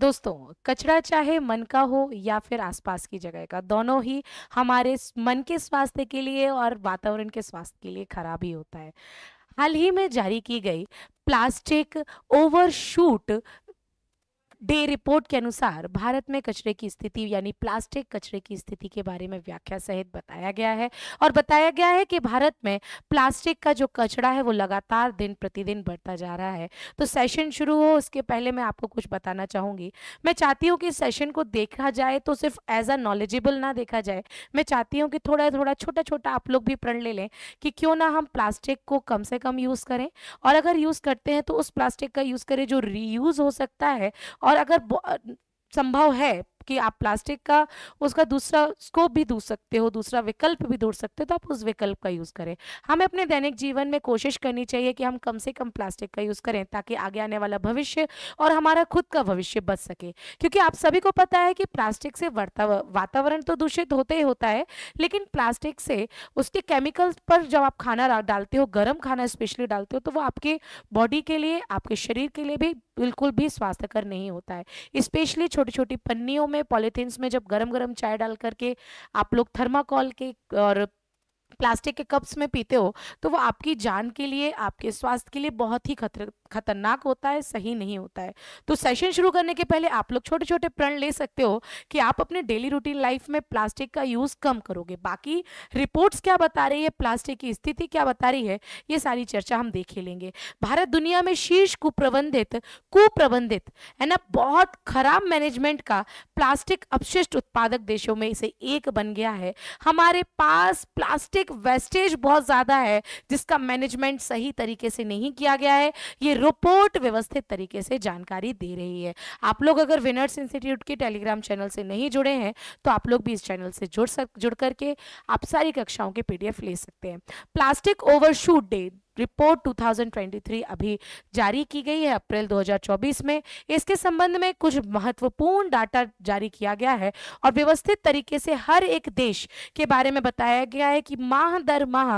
दोस्तों कचरा चाहे मन का हो या फिर आसपास की जगह का दोनों ही हमारे मन के स्वास्थ्य के लिए और वातावरण के स्वास्थ्य के लिए खराब ही होता है हाल ही में जारी की गई प्लास्टिक ओवरशूट डे रिपोर्ट के अनुसार भारत में कचरे की स्थिति यानी प्लास्टिक कचरे की स्थिति के बारे में व्याख्या सहित बताया गया है और बताया गया है कि भारत में प्लास्टिक का जो कचरा है वो लगातार दिन प्रतिदिन बढ़ता जा रहा है तो सेशन शुरू हो उसके पहले मैं आपको कुछ बताना चाहूँगी मैं चाहती हूँ कि सेशन को देखा जाए तो सिर्फ एज अ नॉलेजेबल ना देखा जाए मैं चाहती हूँ कि थोड़ा थोड़ा छोटा छोटा आप लोग भी प्रण ले लें कि क्यों ना हम प्लास्टिक को कम से कम यूज़ करें और अगर यूज़ करते हैं तो उस प्लास्टिक का यूज़ करें जो रीयूज़ हो सकता है और और अगर संभव है कि आप प्लास्टिक का उसका दूसरा स्कोप भी दूर सकते हो दूसरा विकल्प भी दूर सकते हो तो आप उस विकल्प का यूज़ करें हमें अपने दैनिक जीवन में कोशिश करनी चाहिए कि हम कम से कम प्लास्टिक का यूज़ करें ताकि आगे आने वाला भविष्य और हमारा खुद का भविष्य बच सके क्योंकि आप सभी को पता है कि प्लास्टिक से वातावरण तो दूषित होते ही होता है लेकिन प्लास्टिक से उसके केमिकल्स पर जब आप खाना डालते हो गर्म खाना स्पेशली डालते हो तो वो आपके बॉडी के लिए आपके शरीर के लिए भी बिल्कुल भी स्वास्थ्यकर नहीं होता है स्पेशली छोटी छोटी पन्नियों में पॉलीथीन्स में जब गरम गरम चाय डाल करके आप लोग थर्माकोल के और प्लास्टिक के कप्स में पीते हो तो वो आपकी जान के लिए आपके स्वास्थ्य के लिए बहुत ही खतर खतरनाक होता है सही नहीं होता है तो सेशन शुरू करने के पहले आप लोग छोटे छोटे प्रण ले सकते हो कि आप अपने डेली रूटीन लाइफ में प्लास्टिक का यूज़ कम करोगे बाकी रिपोर्ट्स क्या बता रही है प्लास्टिक की स्थिति क्या बता रही है ये सारी चर्चा हम देख ही लेंगे भारत दुनिया में शीर्ष कुप्रबंधित कुप्रबंधित है ना बहुत खराब मैनेजमेंट का प्लास्टिक अपशिष्ट उत्पादक देशों में से एक बन गया है हमारे पास प्लास्टिक एक वेस्टेज बहुत ज़्यादा है जिसका मैनेजमेंट सही तरीके से नहीं किया गया है ये रिपोर्ट व्यवस्थित तरीके से जानकारी दे रही है आप लोग अगर विनर्स इंस्टीट्यूट के टेलीग्राम चैनल से नहीं जुड़े हैं तो आप लोग भी इस चैनल से जुड़ सक जुड़ करके आप सारी कक्षाओं के पीडीएफ ले सकते हैं प्लास्टिक ओवरशूट डे रिपोर्ट 2023 अभी जारी की गई है अप्रैल 2024 में इसके संबंध में कुछ महत्वपूर्ण डाटा जारी किया गया है और व्यवस्थित तरीके से हर एक देश के बारे में बताया गया है कि माह दर माह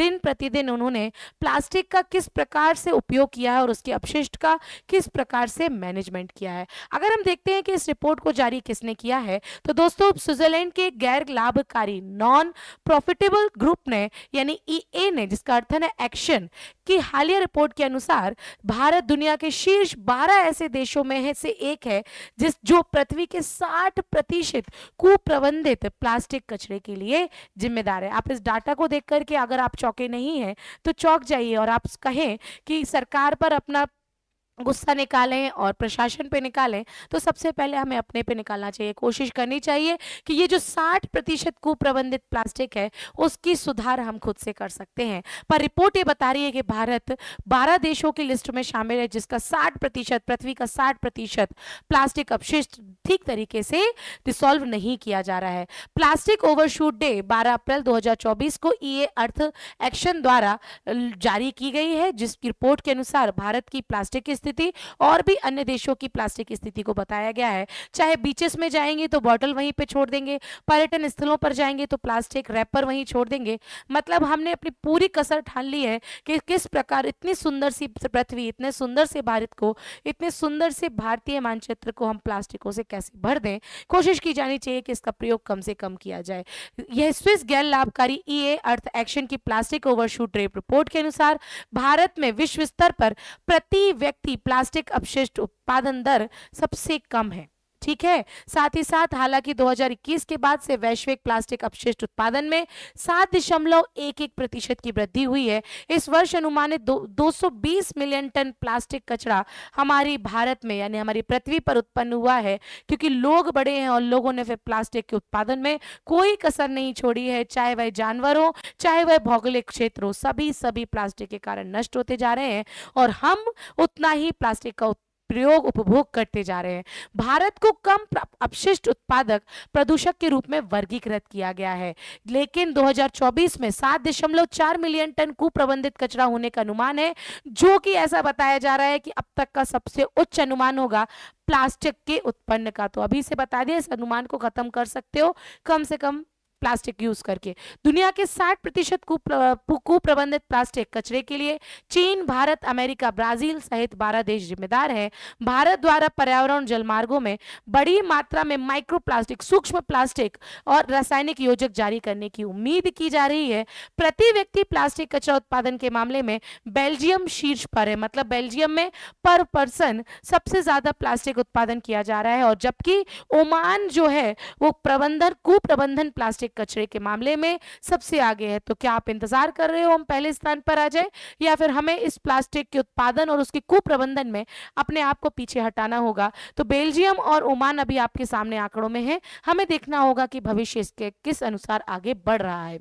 दिन प्रतिदिन उन्होंने प्लास्टिक का किस प्रकार से उपयोग किया है और उसके अपशिष्ट का किस प्रकार से मैनेजमेंट किया है अगर हम देखते हैं कि इस रिपोर्ट को जारी किसने किया है तो दोस्तों स्विट्जरलैंड के गैर लाभकारी नॉन प्रॉफिटेबल ग्रुप ने यानी ई e ने जिसका अर्थन है एक्शन यूएन की हालिया रिपोर्ट के अनुसार भारत दुनिया के शीर्ष 12 ऐसे देशों में है से एक है जिस जो पृथ्वी के 60 प्रतिशत कुप्रबंधित प्लास्टिक कचरे के लिए जिम्मेदार है आप इस डाटा को देख करके अगर आप चौके नहीं हैं तो चौक जाइए और आप कहें कि सरकार पर अपना गुस्सा निकालें और प्रशासन पे निकालें तो सबसे पहले हमें अपने पे निकालना चाहिए कोशिश करनी चाहिए कि ये जो 60 प्रतिशत कुप्रबंधित प्लास्टिक है उसकी सुधार हम खुद से कर सकते हैं पर रिपोर्ट ये बता रही है कि भारत 12 देशों की लिस्ट में शामिल है जिसका 60 प्रतिशत पृथ्वी का 60 प्रतिशत प्लास्टिक अपशिष्ट ठीक तरीके से डिसॉल्व नहीं किया जा रहा है प्लास्टिक ओवरशूट डे बारह अप्रैल दो को ई अर्थ एक्शन द्वारा जारी की गई है जिस रिपोर्ट के अनुसार भारत की प्लास्टिक की स्थिति स्थिति और भी अन्य देशों की प्लास्टिक स्थिति को बताया गया है चाहे बीचेस में जाएंगे तो बॉटल वहीं पर छोड़ देंगे पर्यटन स्थलों पर जाएंगे तो प्लास्टिक रैपर वहीं छोड़ देंगे मतलब हमने अपनी पूरी कसर ठान ली है कि किस प्रकार इतनी सुंदर सी पृथ्वी इतने सुंदर से भारत को इतने सुंदर से भारतीय मानचित्र को हम प्लास्टिकों से कैसे भर दें कोशिश की जानी चाहिए कि इसका प्रयोग कम से कम किया जाए यह स्विस गैर लाभकारी ई e अर्थ एक्शन की प्लास्टिक ओवरशूट रेप रिपोर्ट के अनुसार भारत में विश्व स्तर पर प्रति व्यक्ति प्लास्टिक अपशिष्ट उत्पादन दर सबसे कम है ठीक है साथ ही साथ हालांकि 2021 के बाद से वैश्विक प्लास्टिक अपशिष्ट उत्पादन में सात दशमलव एक एक प्रतिशत की वृद्धि हुई है इस वर्ष अनुमानित दो, 220 मिलियन टन प्लास्टिक कचरा हमारी भारत में यानी हमारी पृथ्वी पर उत्पन्न हुआ है क्योंकि लोग बड़े हैं और लोगों ने फिर प्लास्टिक के उत्पादन में कोई कसर नहीं छोड़ी है चाहे वह जानवर हो चाहे वह भौगोलिक हो सभी सभी प्लास्टिक के कारण नष्ट होते जा रहे हैं और हम उतना ही प्लास्टिक का प्रयोग उपभोग करते जा रहे हैं भारत को कम अपशिष्ट उत्पादक प्रदूषक के रूप में वर्गीकृत किया गया है लेकिन 2024 में 7.4 मिलियन टन कुप्रबंधित कचरा होने का अनुमान है जो कि ऐसा बताया जा रहा है कि अब तक का सबसे उच्च अनुमान होगा प्लास्टिक के उत्पन्न का तो अभी से बता दिया इस अनुमान को खत्म कर सकते हो कम से कम प्लास्टिक यूज करके दुनिया के 60 प्रतिशत कुप्रबंधित प्लास्टिक कचरे के लिए चीन भारत अमेरिका ब्राजील सहित 12 देश जिम्मेदार हैं भारत द्वारा पर्यावरण जलमार्गों में बड़ी मात्रा में माइक्रो प्लास्टिक सूक्ष्म प्लास्टिक और रासायनिक योजक जारी करने की उम्मीद की जा रही है प्रति व्यक्ति प्लास्टिक कचरा उत्पादन के मामले में बेल्जियम शीर्ष पर है मतलब बेल्जियम में पर पर्सन सबसे ज्यादा प्लास्टिक उत्पादन किया जा रहा है और जबकि ओमान जो है वो प्रबंधन कुप्रबंधन प्लास्टिक कचरे के मामले में सबसे आगे है तो क्या आप इंतजार कर रहे हो हम पहले स्थान पर आ जाए या फिर हमें इस प्लास्टिक के उत्पादन और उसके कुप्रबंधन में अपने आप को पीछे हटाना होगा तो बेल्जियम और ओमान अभी आपके सामने आंकड़ों में है हमें देखना होगा कि भविष्य इसके किस अनुसार आगे बढ़ रहा है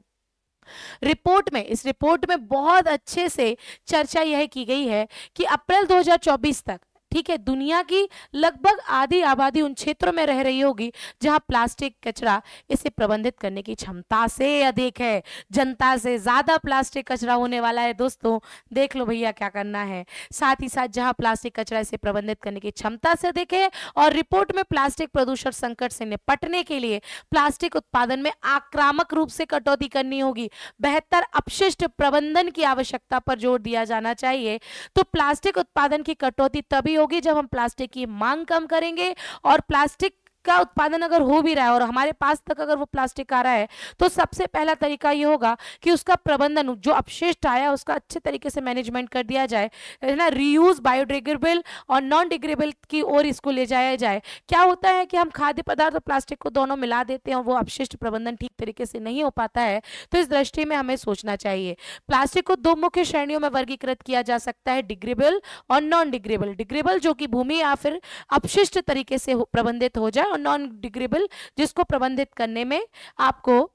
रिपोर्ट में इस रिपोर्ट में बहुत अच्छे से चर्चा यह की गई है कि अप्रैल 2024 तक ठीक है दुनिया की लगभग आधी आबादी उन क्षेत्रों में रह रही होगी जहां प्लास्टिक कचरा इसे प्रबंधित करने की क्षमता से अधिक है जनता से ज़्यादा प्लास्टिक कचरा होने वाला है दोस्तों देख लो भैया क्या करना है साथ ही साथ जहां प्लास्टिक कचरा इसे प्रबंधित करने की क्षमता से अधिक है और रिपोर्ट में प्लास्टिक प्रदूषण संकट से निपटने के लिए प्लास्टिक उत्पादन में आक्रामक रूप से कटौती करनी होगी बेहतर अपशिष्ट प्रबंधन की आवश्यकता पर जोर दिया जाना चाहिए तो प्लास्टिक उत्पादन की कटौती तभी होगी जब हम प्लास्टिक की मांग कम करेंगे और प्लास्टिक इसका उत्पादन अगर हो भी रहा है और हमारे पास तक अगर वो प्लास्टिक आ रहा है तो सबसे पहला तरीका ये होगा कि उसका प्रबंधन जो अपशिष्ट आया उसका अच्छे तरीके से मैनेजमेंट कर दिया जाए है ना रीयूज बायोडिग्रेडेबल और नॉन डिग्रेडेबल की ओर इसको ले जाया जाए क्या होता है कि हम खाद्य पदार्थ और प्लास्टिक को दोनों मिला देते हैं वो अपशिष्ट प्रबंधन ठीक तरीके से नहीं हो पाता है तो इस दृष्टि में हमें सोचना चाहिए प्लास्टिक को दो मुख्य श्रेणियों में वर्गीकृत किया जा सकता है डिग्रेबल और नॉन डिग्रेबल डिग्रेबल जो कि भूमि या फिर अपशिष्ट तरीके से प्रबंधित हो जाए और और नॉन डिग्रेबल जिसको प्रबंधित करने में आपको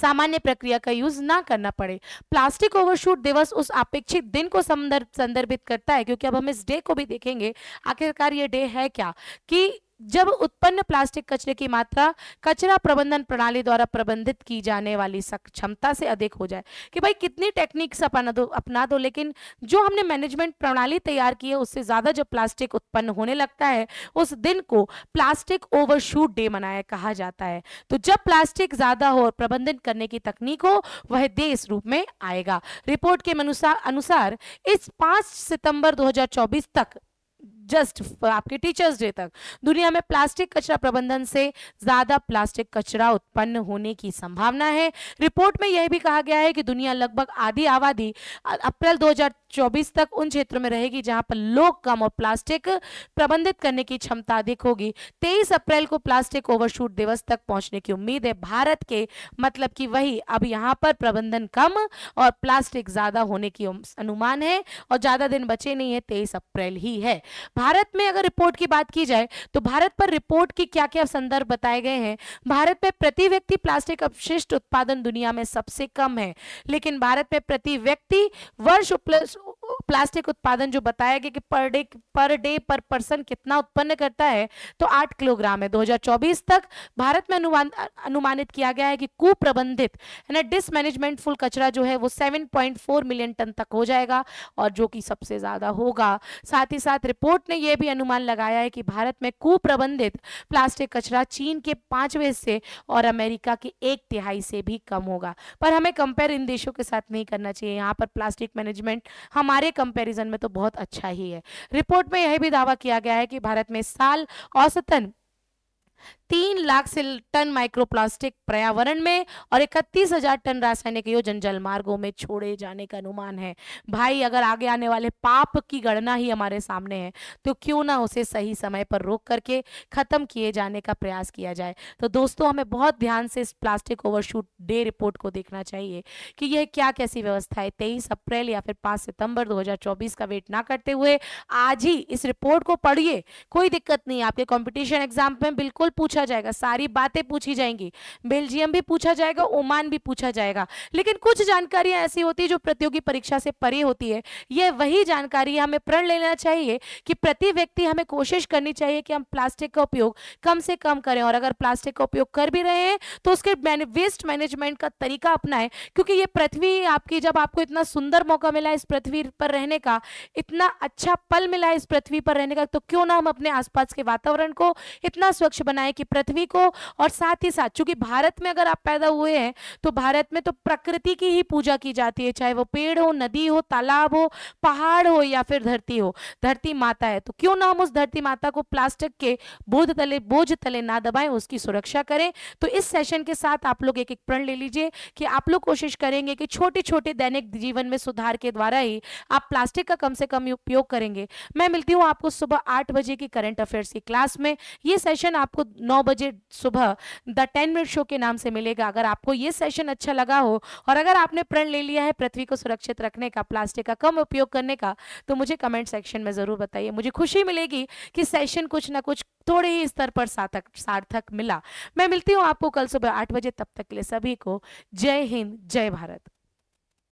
सामान्य प्रक्रिया का यूज ना करना पड़े प्लास्टिक ओवरशूट दिवस उस अपेक्षित दिन को संदर्भ संदर्भित करता है क्योंकि अब हम इस डे को भी देखेंगे आखिरकार ये डे है क्या कि जब उत्पन्न प्लास्टिक कचरे की मात्रा कचरा प्रबंधन प्रणाली द्वारा प्रबंधित की जाने वाली क्षमता से अधिक हो जाए कि भाई कितनी टेक्निक्स अपना दो अपना दो लेकिन जो हमने मैनेजमेंट प्रणाली तैयार की है उससे ज़्यादा जब प्लास्टिक उत्पन्न होने लगता है उस दिन को प्लास्टिक ओवरशूट डे मनाया कहा जाता है तो जब प्लास्टिक ज़्यादा हो और प्रबंधन करने की तकनीक हो वह देश रूप में आएगा रिपोर्ट के अनुसार अनुसार इस पांच सितंबर दो तक जस्ट आपके टीचर्स डे तक दुनिया में प्लास्टिक कचरा प्रबंधन से ज्यादा प्लास्टिक कचरा उत्पन्न होने की संभावना है रिपोर्ट में यह भी कहा गया है कि दुनिया लगभग आधी आबादी अप्रैल 2024 तक उन क्षेत्रों में रहेगी जहां पर लोग कम और प्लास्टिक प्रबंधित करने की क्षमता अधिक होगी तेईस अप्रैल को प्लास्टिक ओवरशूट दिवस तक पहुंचने की उम्मीद है भारत के मतलब कि वही अब यहाँ पर प्रबंधन कम और प्लास्टिक ज्यादा होने की अनुमान है और ज्यादा दिन बचे नहीं है तेईस अप्रैल ही है भारत में अगर रिपोर्ट की बात की जाए तो भारत पर रिपोर्ट के क्या क्या संदर्भ बताए गए हैं भारत में प्रति व्यक्ति प्लास्टिक अपशिष्ट उत्पादन दुनिया में सबसे कम है लेकिन भारत में प्रति व्यक्ति वर्ष उपलब्ध प्लास्टिक उत्पादन जो बताया गया कि पर डे पर डे पर पर्सन कितना उत्पन्न करता है तो आठ किलोग्राम है 2024 तक भारत में अनुमान अनुमानित किया गया है कि कुप्रबंधित ना डिसमैनेजमेंट फुल कचरा जो है वो 7.4 मिलियन टन तक हो जाएगा और जो कि सबसे ज़्यादा होगा साथ ही साथ रिपोर्ट ने यह भी अनुमान लगाया है कि भारत में कुप्रबंधित प्लास्टिक कचरा चीन के पांचवें से और अमेरिका के एक तिहाई से भी कम होगा पर हमें कंपेयर इन देशों के साथ नहीं करना चाहिए यहाँ पर प्लास्टिक मैनेजमेंट हमारे कंपैरिजन में तो बहुत अच्छा ही है रिपोर्ट में यह भी दावा किया गया है कि भारत में साल औसतन तीन लाख से टन माइक्रोप्लास्टिक पर्यावरण में और इकतीस हजार टन रासायनिक योजन जल मार्गो में छोड़े जाने का अनुमान है भाई अगर आगे आने वाले पाप की गणना ही हमारे सामने है तो क्यों ना उसे सही समय पर रोक करके खत्म किए जाने का प्रयास किया जाए तो दोस्तों हमें बहुत ध्यान से इस प्लास्टिक ओवरशूट डे रिपोर्ट को देखना चाहिए कि यह क्या कैसी व्यवस्था है तेईस अप्रैल या फिर पांच सितंबर दो का वेट ना करते हुए आज ही इस रिपोर्ट को पढ़िए कोई दिक्कत नहीं आपके कॉम्पिटिशन एग्जाम में बिल्कुल पूछ पूछा जाएगा सारी बातें पूछी जाएंगी बेल्जियम भी पूछा जाएगा ओमान भी पूछा जाएगा लेकिन कुछ जानकारियां ऐसी होती है जो प्रतियोगी परीक्षा से परे होती है यह वही जानकारी हमें प्रण लेना चाहिए कि प्रति व्यक्ति हमें कोशिश करनी चाहिए कि हम प्लास्टिक का उपयोग कम से कम करें और अगर प्लास्टिक का उपयोग कर भी रहे हैं तो उसके वेस्ट मैनेजमेंट का तरीका अपनाएं क्योंकि ये पृथ्वी आपकी जब आपको इतना सुंदर मौका मिला इस पृथ्वी पर रहने का इतना अच्छा पल मिला इस पृथ्वी पर रहने का तो क्यों ना हम अपने आसपास के वातावरण को इतना स्वच्छ बनाए कि पृथ्वी को और साथ ही साथ चूंकि भारत में अगर आप पैदा हुए हैं तो भारत में तो प्रकृति की ही पूजा की जाती है चाहे वो पेड़ हो नदी हो तालाब हो पहाड़ हो या फिर धरती हो धरती माता है तो क्यों ना हम उस धरती माता को प्लास्टिक के बोध तले बोझ तले ना दबाएं उसकी सुरक्षा करें तो इस सेशन के साथ आप लोग एक एक प्रण ले लीजिए कि आप लोग कोशिश करेंगे कि छोटे छोटे दैनिक जीवन में सुधार के द्वारा ही आप प्लास्टिक का कम से कम उपयोग करेंगे मैं मिलती हूँ आपको सुबह आठ बजे की करंट अफेयर्स की क्लास में ये सेशन आपको नौ नौ बजे सुबह द टेन मिनट शो के नाम से मिलेगा अगर आपको ये सेशन अच्छा लगा हो और अगर आपने प्रण ले लिया है पृथ्वी को सुरक्षित रखने का प्लास्टिक का कम उपयोग करने का तो मुझे कमेंट सेक्शन में ज़रूर बताइए मुझे खुशी मिलेगी कि सेशन कुछ ना कुछ थोड़े ही स्तर पर सार्थक सार्थक मिला मैं मिलती हूँ आपको कल सुबह आठ बजे तब तक के लिए सभी को जय हिंद जय भारत